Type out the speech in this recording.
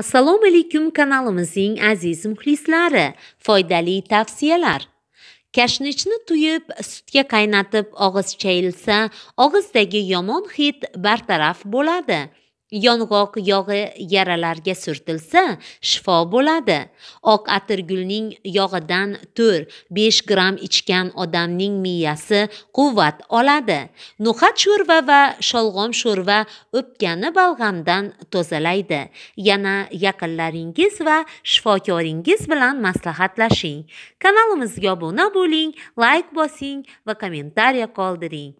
assalomu alaykum kanalimizning aziz muxlislari foydali tavsiyalar kashnichni tuyib sutga qaynatib og'iz chayilsa og'izdagi yomon hid bartaraf bo'ladi yong'oq yog'i yaralarga surtilsa shifo bo'ladi oq atirgulning yog'idan to'rt besh gramm ichgan odamning miyasi quvvat oladi no'xat sho'rva va sholg'om sho'rva o'pkani balg'amdan tozalaydi yana yaqinlaringiz va shifokoringiz bilan maslahatlashing kanalimizga obuna bo'ling layk like bosing va kommentariya qoldiring